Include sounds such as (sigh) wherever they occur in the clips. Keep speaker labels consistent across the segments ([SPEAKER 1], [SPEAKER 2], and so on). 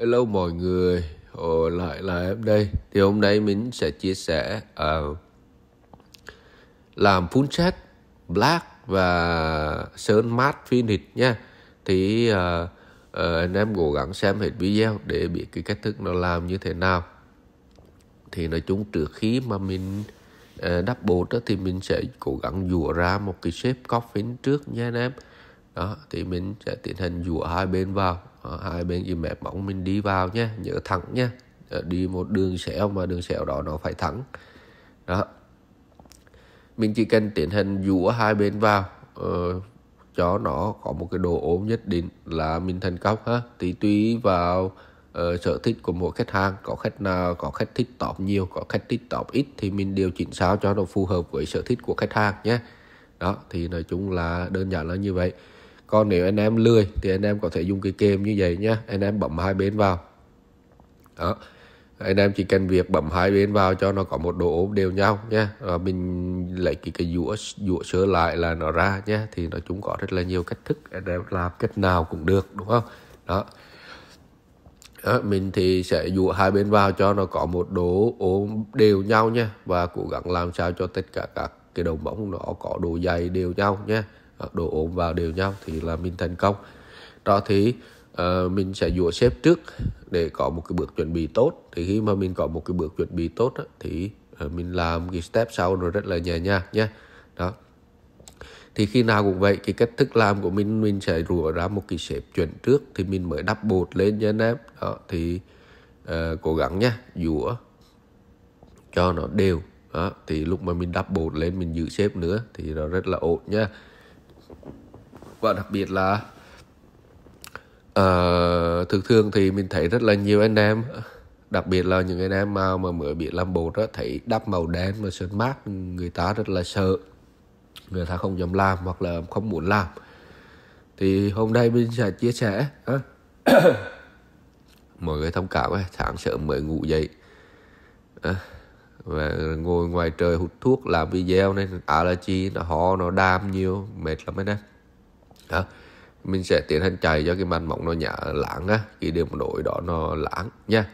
[SPEAKER 1] Hello mọi người, Ồ, lại là em đây. Thì hôm nay mình sẽ chia sẻ uh, làm phun set black và sơn mát finish thịt nha. Thì uh, uh, anh em cố gắng xem hết video để biết cái cách thức nó làm như thế nào. Thì nói chung trước khi mà mình uh, đắp bột đó, thì mình sẽ cố gắng dũa ra một cái shape coffin trước nha anh em đó thì mình sẽ tiến hành dũa hai bên vào đó, hai bên im mép móng mình đi vào nhé nhớ thẳng nhé đi một đường xẻo mà đường xẻo đó nó phải thẳng đó mình chỉ cần tiến hành dũa hai bên vào uh, cho nó có một cái độ ốm nhất định là mình thành công ha thì tùy vào uh, sở thích của mỗi khách hàng có khách nào có khách thích tọp nhiều có khách thích tọp ít thì mình điều chỉnh sao cho nó phù hợp với sở thích của khách hàng nhé đó thì nói chung là đơn giản là như vậy còn nếu anh em lười thì anh em có thể dùng cái kềm như vậy nhé anh em bấm hai bên vào đó anh em chỉ cần việc bấm hai bên vào cho nó có một độ ốm đều nhau nhé rồi mình lấy cái cái dũa dũa sơ lại là nó ra nhé thì nó chúng có rất là nhiều cách thức anh em làm cách nào cũng được đúng không đó, đó mình thì sẽ dũa hai bên vào cho nó có một độ ốm đều nhau nha và cố gắng làm sao cho tất cả các cái đầu móng nó có độ dày đều nhau nha Ờ, đổ ổn vào đều nhau thì là mình thành công đó thì uh, mình sẽ dùa xếp trước để có một cái bước chuẩn bị tốt thì khi mà mình có một cái bước chuẩn bị tốt đó, thì uh, mình làm cái step sau nó rất là nhẹ nhàng nhé. đó thì khi nào cũng vậy cái cách thức làm của mình mình sẽ rửa ra một cái xếp chuẩn trước thì mình mới đắp bột lên nha anh em đó thì uh, cố gắng nha dũa cho nó đều đó thì lúc mà mình đắp bột lên mình giữ xếp nữa thì nó rất là ổn nha và đặc biệt là uh, ờ, thường thường thì mình thấy rất là nhiều anh em đặc biệt là những anh em mà mà mới bị làm bột đó thấy đắp màu đen và sơn mát người ta rất là sợ người ta không dám làm hoặc là không muốn làm thì hôm nay mình sẽ chia sẻ (coughs) mọi người thông cảm ấy, sáng sớm mới ngủ dậy và ngồi ngoài trời hút thuốc làm video nên allergy nó ho nó đam nhiều mệt lắm anh em đó mình sẽ tiến hành chạy cho cái màn mỏng nó nhả lãng á cái điểm nổi đó nó lãng nha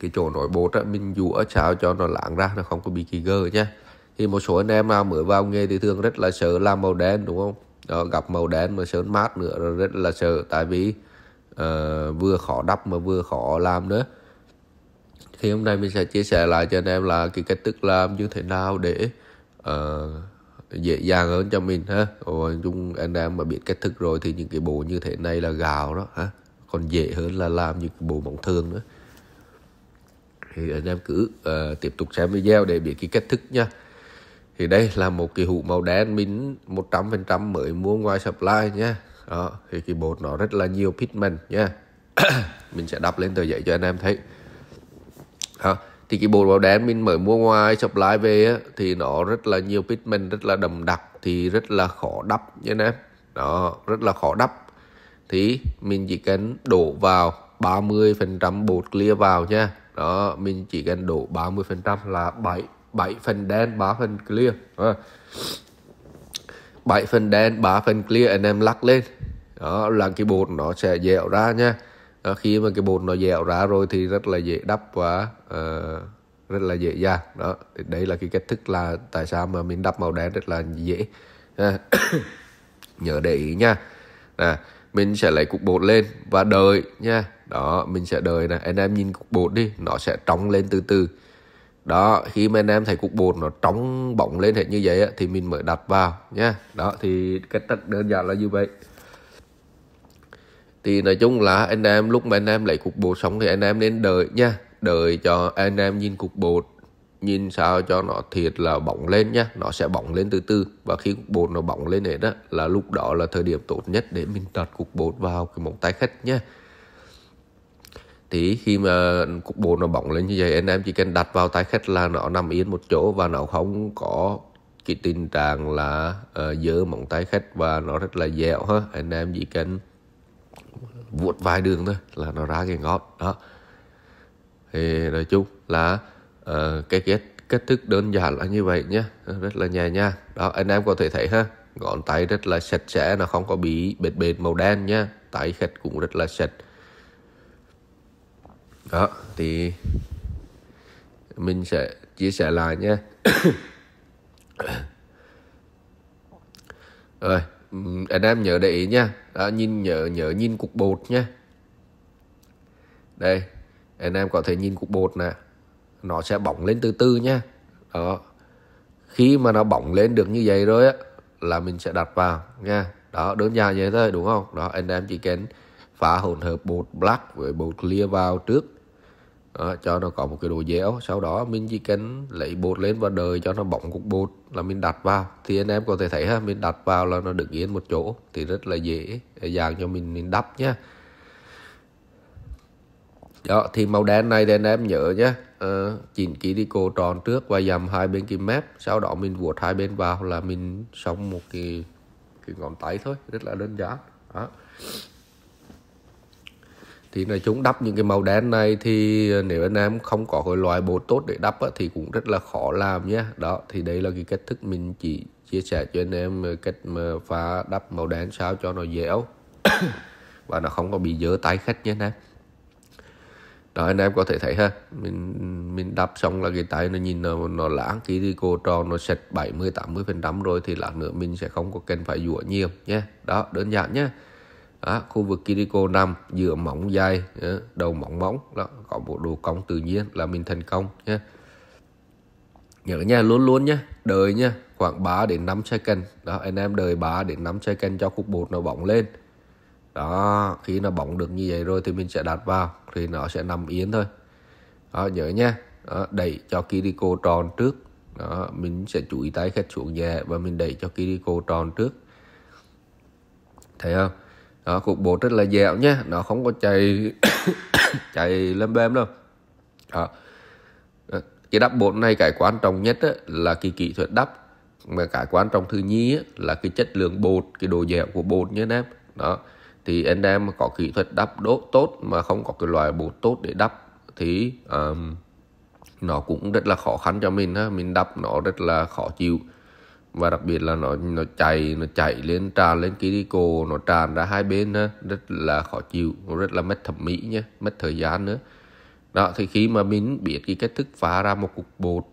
[SPEAKER 1] cái chỗ nổi bột á mình dũa sao cho nó lãng ra nó không có bị kỳ gơ nha thì một số anh em nào mới vào nghề thì thường rất là sợ làm màu đen đúng không đó gặp màu đen mà sơn mát nữa là rất là sợ tại vì uh, vừa khó đắp mà vừa khó làm nữa thì hôm nay mình sẽ chia sẻ lại cho anh em là cái cách thức làm như thế nào để uh, dễ dàng hơn cho mình ha rồi chung anh em mà biết cách thức rồi thì những cái bộ như thế này là gạo đó ha còn dễ hơn là làm những cái bộ mỏng thường nữa thì anh em cứ uh, tiếp tục xem video để biết cái cách thức nha thì đây là một cái hũ màu đen mình 100% mới mua ngoài supply nha đó thì cái bột nó rất là nhiều pigment nha (coughs) mình sẽ đắp lên tờ giấy cho anh em thấy đó thì cái bột màu đen mình mới mua ngoài supply về á, thì nó rất là nhiều pigment rất là đậm đặc thì rất là khó đắp nha em đó rất là khó đắp thì mình chỉ cần đổ vào 30% bột clear vào nha đó mình chỉ cần đổ 30% là 7 7 phần đen 3 phần clear à. 7 phần đen 3 phần clear anh em lắc lên đó là cái bột nó sẽ dẻo ra nha à, khi mà cái bột nó dẻo ra rồi thì rất là dễ đắp và uh, rất là dễ da đó thì đấy là cái cách thức là tại sao mà mình đắp màu đen rất là dễ à. (coughs) nhớ để ý nha à, mình sẽ lấy cục bột lên và đợi nha đó mình sẽ đợi nè anh em nhìn cục bột đi nó sẽ trống lên từ từ đó khi mà anh em thấy cục bột nó trống bỏng lên hết như vậy á, thì mình mới đặt vào nha đó thì cách rất đơn giản là như vậy thì nói chung là anh em lúc mà anh em lấy cục bột xong thì anh em nên đợi nha đợi cho anh em nhìn cục bột nhìn sao cho nó thiệt là bỏng lên nhá nó sẽ bỏng lên từ từ và khi cục bột nó bỏng lên hết đó là lúc đó là thời điểm tốt nhất để mình đặt cục bột vào cái móng tay khách nhá thì khi mà cục bột nó bỏng lên như vậy anh em chỉ cần đặt vào tay khách là nó nằm yên một chỗ và nó không có cái tình trạng là uh, dơ móng tay khách và nó rất là dẻo ha anh em chỉ cần vuốt vài đường thôi là nó ra cái ngót đó thì nói chung là uh, cái kết kết thức đơn giản là như vậy nhé rất là nhẹ nhàng đó anh em có thể thấy ha ngón tay rất là sạch sẽ nó không có bị bệt bệt màu đen nhá tay khệt cũng rất là sạch đó thì mình sẽ chia sẻ lại nhé (coughs) anh em nhớ để ý nha đó, nhìn nhớ nhớ nhìn cục bột nha đây anh em có thể nhìn cục bột nè nó sẽ bỏng lên từ từ nha đó khi mà nó bỏng lên được như vậy rồi á là mình sẽ đặt vào nha đó đơn giản vậy thôi đúng không đó anh em chỉ cần phá hỗn hợp bột black với bột clear vào trước à, cho nó có một cái độ dẻo sau đó mình chỉ cần lấy bột lên và đợi cho nó bỏng cục bột là mình đặt vào thì anh em có thể thấy ha mình đặt vào là nó đứng yên một chỗ thì rất là dễ dàng cho mình mình đắp nhá đó thì màu đen này thì anh em nhớ nhé à, ờ, chỉnh kỹ đi cô tròn trước và dầm hai bên kim mép sau đó mình vuốt hai bên vào là mình xong một cái cái ngón tay thôi rất là đơn giản đó thì nói chúng đắp những cái màu đen này thì nếu anh em không có cái loại bột tốt để đắp á, thì cũng rất là khó làm nhé đó thì đây là cái cách thức mình chỉ chia sẻ cho anh em ờ, cách mà phá đắp màu đen sao cho nó dẻo (coughs) và nó không có bị dỡ tay khách nhé anh em đó anh em có thể thấy ha mình mình đắp xong là cái tay nó nhìn nó, nó lãng ký thì cô tròn nó sạch 70 80 phần trăm rồi thì lát nữa mình sẽ không có cần phải dũa nhiều nhé đó đơn giản nhé đó, khu vực Kiriko nằm giữa mỏng dai đầu mỏng mỏng đó có bộ đồ cống tự nhiên là mình thành công nhé nhớ nha luôn luôn nhé đợi nha khoảng 3 đến 5 second đó anh em đợi 3 đến 5 second cho cục bột nó bỏng lên đó khi nó bỏng được như vậy rồi thì mình sẽ đặt vào thì nó sẽ nằm yên thôi đó nhớ nha đó, đẩy cho Kiriko tròn trước đó mình sẽ chú ý tay khách xuống nhẹ và mình đẩy cho Kiriko tròn trước thấy không đó cục bột rất là dẻo nhé nó không có chạy (coughs) chạy lên bêm đâu đó. Ờ, cái đắp bột này cái quan trọng nhất á, là cái kỹ thuật đắp mà cái quan trọng thứ nhì á, là cái chất lượng bột cái độ dẻo của bột nhé anh em đó thì anh em có kỹ thuật đắp đốt tốt mà không có cái loại bột tốt để đắp thì um, nó cũng rất là khó khăn cho mình ha. mình đắp nó rất là khó chịu và đặc biệt là nó nó chạy nó chạy lên tràn lên cái cô nó tràn ra hai bên đó, rất là khó chịu rất là mất thẩm mỹ nhé mất thời gian nữa đó thì khi mà mình biết cái cách thức phá ra một cục bột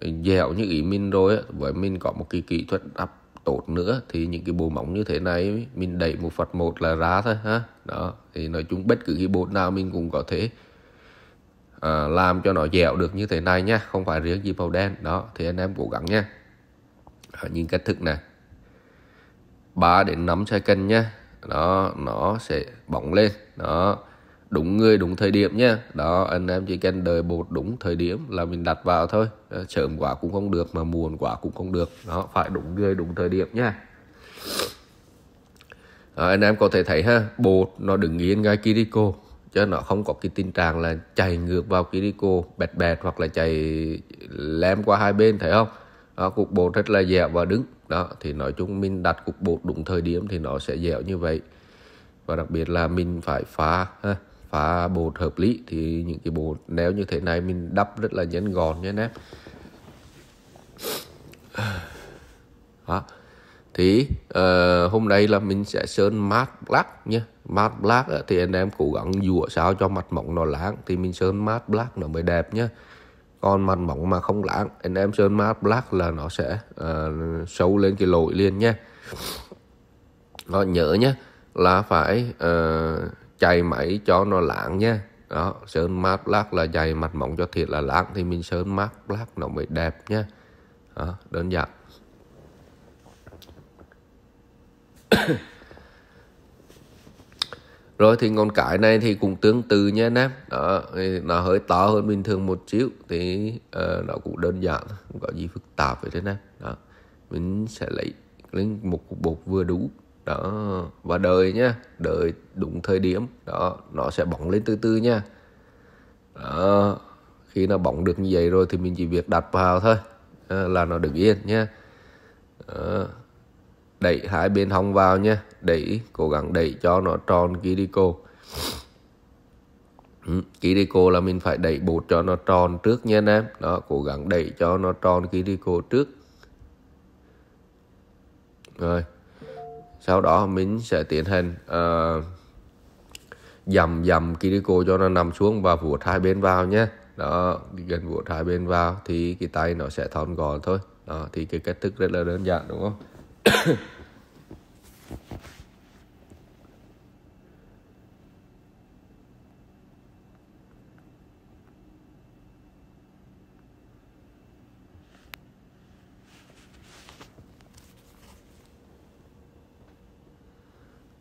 [SPEAKER 1] ờ, dẻo như ý mình rồi với mình có một cái kỹ thuật đắp tốt nữa thì những cái bộ móng như thế này mình đẩy một phạt một là ra thôi ha đó thì nói chung bất cứ cái bột nào mình cũng có thể à, làm cho nó dẻo được như thế này nha không phải riêng gì màu đen đó thì anh em cố gắng nha ở những cách thức này 3 đến 5 second nhé đó nó sẽ bỏng lên đó đúng người đúng thời điểm nhé đó anh em chỉ cần đợi bột đúng thời điểm là mình đặt vào thôi sớm quá cũng không được mà muộn quá cũng không được đó phải đúng người đúng thời điểm nha à, anh em có thể thấy ha bột nó đứng yên ngay Kiriko chứ nó không có cái tình trạng là chạy ngược vào Kiriko bẹt bẹt hoặc là chạy lem qua hai bên thấy không đó, cục bộ rất là dẻo và đứng đó thì nói chung mình đặt cục bộ đúng thời điểm thì nó sẽ dẻo như vậy và đặc biệt là mình phải phá ha, phá bột hợp lý thì những cái bột nếu như thế này mình đắp rất là nhấn gọn nha anh em đó. thì uh, hôm nay là mình sẽ sơn mát black nhé mát black thì anh em cố gắng dụa sao cho mặt mỏng nó láng thì mình sơn mát black nó mới đẹp nhé còn mặt mỏng mà không láng anh em sơn mát black là nó sẽ uh, ờ, sâu lên cái lồi liền nha nó nhớ nhé là phải uh, chày máy cho nó láng nha đó sơn mát black là dày mặt mỏng cho thiệt là láng thì mình sơn mát black nó mới đẹp nha đó, đơn giản rồi thì ngón cải này thì cũng tương tự nha anh em đó nó hơi to hơn bình thường một chút, thì uh, nó cũng đơn giản không có gì phức tạp vậy thế này đó mình sẽ lấy lên một cục bột vừa đủ đó và đợi nha đợi đúng thời điểm đó nó sẽ bỏng lên từ từ nha đó khi nó bỏng được như vậy rồi thì mình chỉ việc đặt vào thôi ờ, là nó đứng yên nha đẩy hai bên hông vào nha đẩy cố gắng đẩy cho nó tròn Kiriko ừ, Kiriko là mình phải đẩy bột cho nó tròn trước nha anh em đó cố gắng đẩy cho nó tròn Kiriko trước rồi sau đó mình sẽ tiến hành uh, dầm dầm Kiriko cho nó nằm xuống và vuốt hai bên vào nhé đó gần vuốt hai bên vào thì cái tay nó sẽ thon gọn thôi đó thì cái cách thức rất là đơn giản đúng không (coughs) Đó,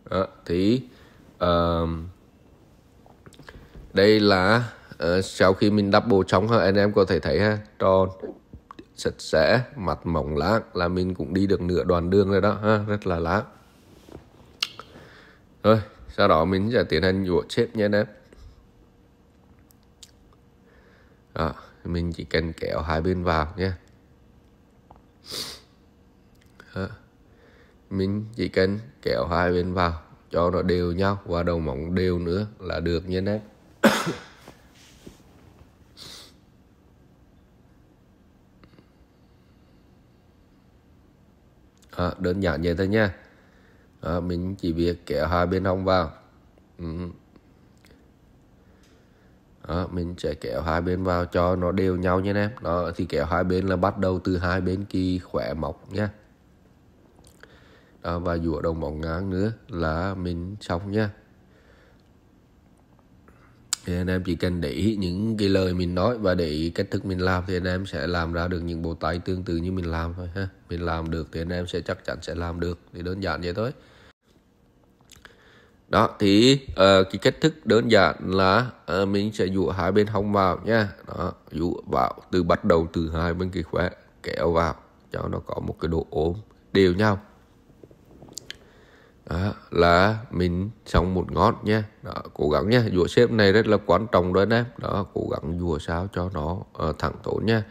[SPEAKER 1] ờ, thì uh, đây là uh, sau khi mình double trống ha anh em có thể thấy ha tròn sạch sẽ mặt mỏng lá là mình cũng đi được nửa đoạn đường rồi đó ha rất là lá rồi sau đó mình sẽ tiến hành vuốt xếp nha anh em đó, mình chỉ cần kéo hai bên vào nha đó. mình chỉ cần kéo hai bên vào cho nó đều nhau và đầu móng đều nữa là được nha anh em à, đơn giản vậy thôi nha à, mình chỉ việc kéo hai bên hông vào ừ. À, mình sẽ kéo hai bên vào cho nó đều nhau nha em đó thì kéo hai bên là bắt đầu từ hai bên kỳ khỏe mọc nha đó, và dũa đồng móng ngang nữa là mình xong nha thì anh em chỉ cần để ý những cái lời mình nói và để ý cách thức mình làm thì anh em sẽ làm ra được những bộ tay tương tự như mình làm thôi ha mình làm được thì anh em sẽ chắc chắn sẽ làm được thì đơn giản vậy thôi đó thì uh, cái cách thức đơn giản là uh, mình sẽ dụ hai bên hông vào nha đó dụ vào từ bắt đầu từ hai bên cái khóe kéo vào cho nó có một cái độ ốm đều nhau đó, là mình xong một ngót nhé, đó, cố gắng nhé. dùa xếp này rất là quan trọng đó anh em đó cố gắng dùa sao cho nó uh, thẳng tốn nhé.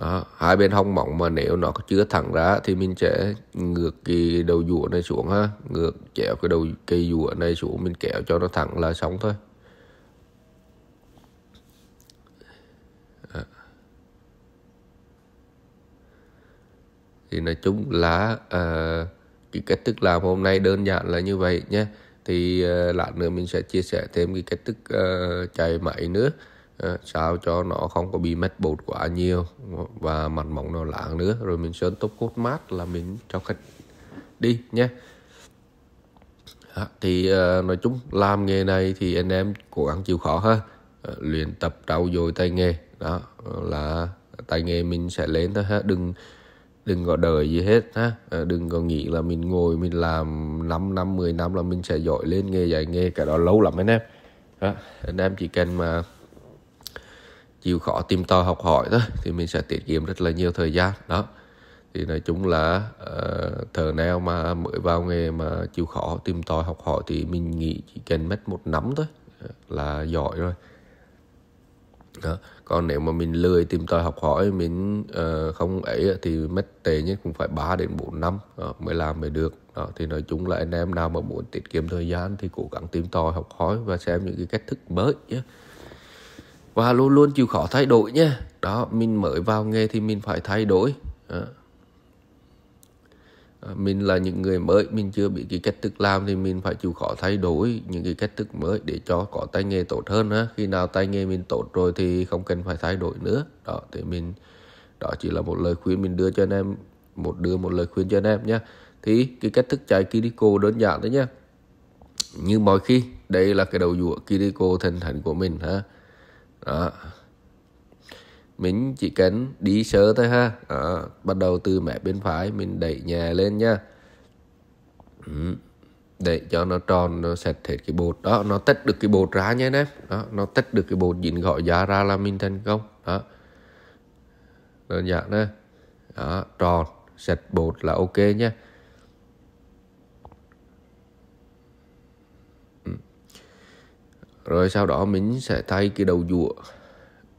[SPEAKER 1] đó, hai bên hông mỏng mà nếu nó chưa thẳng ra thì mình sẽ ngược cái đầu dũa này xuống ha ngược kéo cái đầu cây dũa này xuống mình kéo cho nó thẳng là xong thôi thì nói chung là uh, cái cách thức làm hôm nay đơn giản là như vậy nhé thì uh, lát nữa mình sẽ chia sẻ thêm cái cách thức uh, chạy máy nữa uh, sao cho nó không có bị mất bột quá nhiều và mặt mỏng nó lạng nữa rồi mình sơn top cốt mát là mình cho khách đi nhé thì uh, nói chung làm nghề này thì anh em cố gắng chịu khó ha uh, luyện tập trau dồi tay nghề đó là tay nghề mình sẽ lên thôi ha đừng đừng có đợi gì hết ha ờ, đừng có nghĩ là mình ngồi mình làm 5 năm 10 năm là mình sẽ giỏi lên nghề dạy nghề cái đó lâu lắm anh em đó. anh em chỉ cần mà chịu khó tìm tòi học hỏi thôi thì mình sẽ tiết kiệm rất là nhiều thời gian đó thì nói chung là uh, ờ, thờ nào mà mới vào nghề mà chịu khó tìm tòi học hỏi thì mình nghĩ chỉ cần mất một năm thôi ờ, là giỏi rồi đó. còn nếu mà mình lười tìm tòi học hỏi mình uh, không ấy thì mất tệ nhất cũng phải 3 đến 4 năm uh, mới làm mới được đó. thì nói chung là anh em nào mà muốn tiết kiệm thời gian thì cố gắng tìm tòi học hỏi và xem những cái cách thức mới nhé và luôn luôn chịu khó thay đổi nhé đó mình mới vào nghề thì mình phải thay đổi đó. À, mình là những người mới mình chưa bị cái cách thức làm thì mình phải chịu khó thay đổi những cái cách thức mới để cho có tay nghề tốt hơn á khi nào tay nghề mình tốt rồi thì không cần phải thay đổi nữa đó thì mình đó chỉ là một lời khuyên mình đưa cho anh em một đưa một lời khuyên cho anh em nhé thì cái cách thức chạy Kiriko đơn giản đấy nhé như mọi khi đây là cái đầu dũa Kiriko thần thánh của mình ha đó mình chỉ cần đi sơ thôi ha à, bắt đầu từ mẹ bên phải mình đẩy nhẹ lên nha ừ. để cho nó tròn nó sạch hết cái bột đó nó tách được cái bột ra nha anh em đó nó tách được cái bột dính gọi giá ra là mình thành công đó đơn giản đó, đó tròn sạch bột là ok nha ừ. rồi sau đó mình sẽ thay cái đầu dũa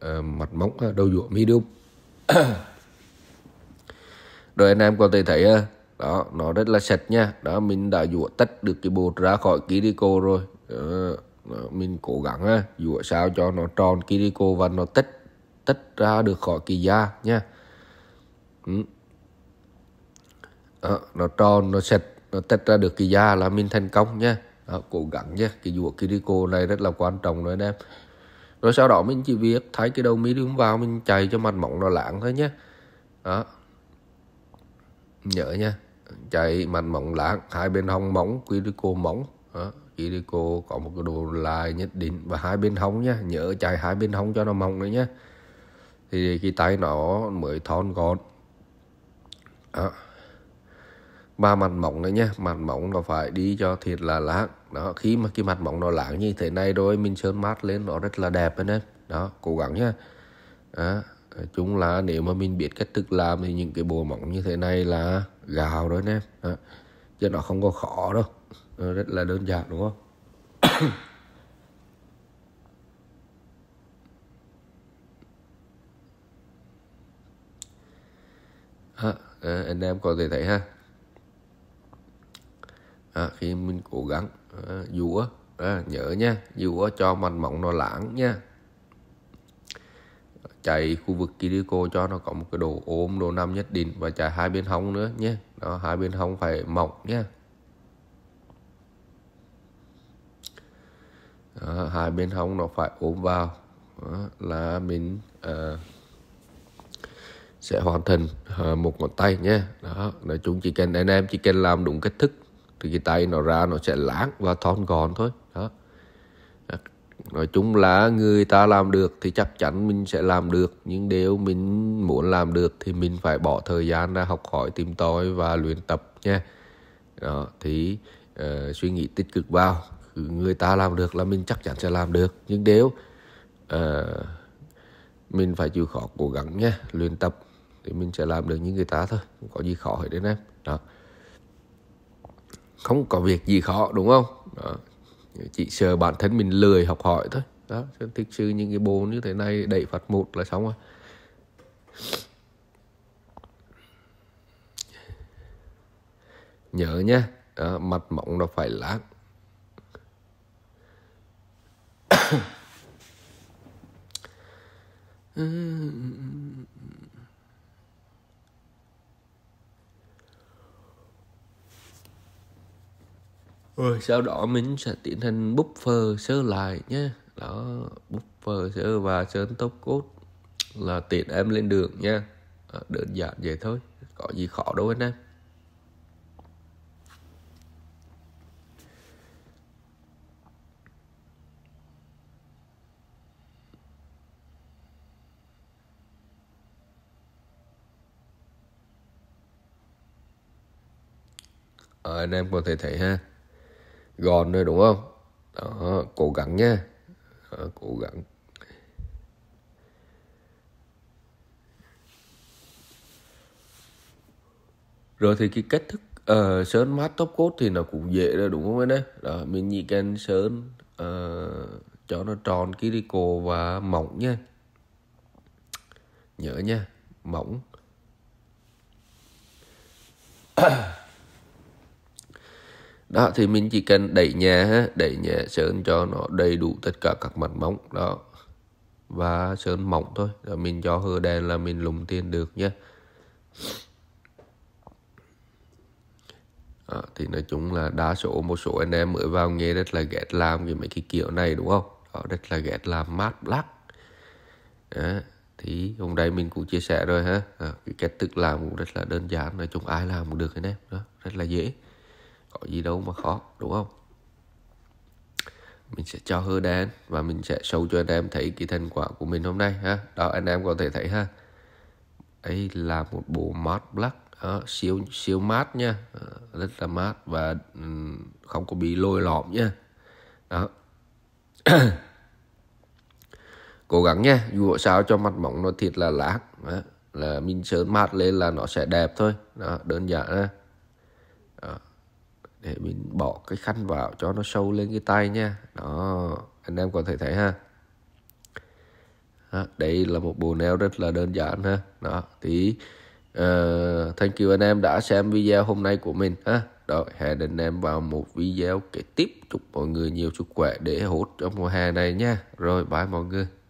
[SPEAKER 1] Ờ, mặt móng ờ, đầu dũa medium (coughs) rồi anh em có thể thấy ờ, đó nó rất là sạch nha đó mình đã dũa tách được cái bột ra khỏi kiriko rồi đó, mình cố gắng á, sao cho nó tròn kiriko và nó tách tách ra được khỏi kỳ da nha ừ. đó, nó tròn nó sạch nó tách ra được cái da là mình thành công nha đó, cố gắng nhé cái dũa kiriko này rất là quan trọng rồi anh em rồi sau đó mình chỉ việc thấy cái đầu medium vào mình chạy cho mặt mỏng nó lãng thôi nhé đó nhớ nha chạy mặt mỏng lãng hai bên hông mỏng quý cô mỏng đó quý cô có một cái đồ lại nhất định và hai bên hông nhé nhớ chạy hai bên hông cho nó mỏng nữa nhé thì cái tay nó mới thon gọn đó ba mặt mỏng nữa nhé mặt mỏng nó phải đi cho thiệt là lãng đó khi mà cái mặt móng nó láng như thế này rồi mình sơn mát lên nó rất là đẹp anh em đó cố gắng nhá đó. chúng là nếu mà mình biết cách thức làm thì những cái bộ móng như thế này là gào đó anh em đó. chứ nó không có khó đâu nó rất là đơn giản đúng không (coughs) à, anh em có thể thấy ha à, khi mình cố gắng à, dũa à, nhớ nha dũa cho mảnh mỏng nó lãng nha chạy khu vực Kiriko cho nó có một cái đồ ốm đồ nam nhất định và chạy hai bên hông nữa nhé đó hai bên hông phải mỏng nhé đó, hai bên hông nó phải ốm vào đó, là mình à, sẽ hoàn thành à, một ngón tay nhé đó là chúng chỉ cần anh em chỉ cần làm đúng cách thức thì cái tay nó ra nó sẽ lãng và thon gọn thôi đó nói chung là người ta làm được thì chắc chắn mình sẽ làm được nhưng nếu mình muốn làm được thì mình phải bỏ thời gian ra học hỏi tìm tòi và luyện tập nha đó thì uh, suy nghĩ tích cực vào người ta làm được là mình chắc chắn sẽ làm được nhưng nếu uh, mình phải chịu khó cố gắng nha luyện tập thì mình sẽ làm được như người ta thôi không có gì khó hết đấy em đó không có việc gì khó đúng không đó. chị sợ bản thân mình lười học hỏi thôi đó thực sự những cái bồn như thế này đẩy phạt một là xong rồi nhớ nhé đó, mặt mỏng là phải láng (coughs) ừ. rồi sau đó mình sẽ tiến hành buffer sơ lại nhé đó buffer sơ và sơn tốc cốt là tiện em lên đường nha đơn giản vậy thôi có gì khó đâu anh em à, anh em có thể thấy ha gòn rồi đúng không đó cố gắng nha đó, cố gắng rồi thì cái cách thức uh, sơn mát top code thì nó cũng dễ rồi đúng không anh ấy đó mình chỉ cần sơn uh, cho nó tròn cái đi kiriko và mỏng nha nhớ nha mỏng (clears throat) đó thì mình chỉ cần đẩy nhẹ đẩy nhẹ sơn cho nó đầy đủ tất cả các mặt móng đó và sơn mỏng thôi rồi mình cho hơ đen là mình lùng tiền được nhé đó, thì nói chung là đa số một số anh em mới vào nghề rất là ghét làm cái mấy cái kiểu này đúng không đó rất là ghét làm mát black đó, thì hôm nay mình cũng chia sẻ rồi ha à, cái cách thức làm cũng rất là đơn giản nói chung ai làm cũng được anh em đó rất là dễ có gì đâu mà khó đúng không mình sẽ cho hơn đen và mình sẽ show cho anh em thấy cái thành quả của mình hôm nay ha đó anh em có thể thấy ha đây là một bộ mát black đó, siêu siêu mát nha ờ, rất là mát và không có bị lôi lõm nha đó (coughs) cố gắng nha dù sao cho mặt mỏng nó thiệt là lát là mình sơn mát lên là nó sẽ đẹp thôi đó đơn giản ha đó để mình bỏ cái khăn vào cho nó sâu lên cái tay nha đó anh em có thể thấy ha đó, đây là một bộ nail rất là đơn giản ha đó thì uh, ờ, thank you anh em đã xem video hôm nay của mình ha đó hẹn anh em vào một video kế tiếp chúc mọi người nhiều sức khỏe để hốt cho mùa hè này nha rồi bye mọi người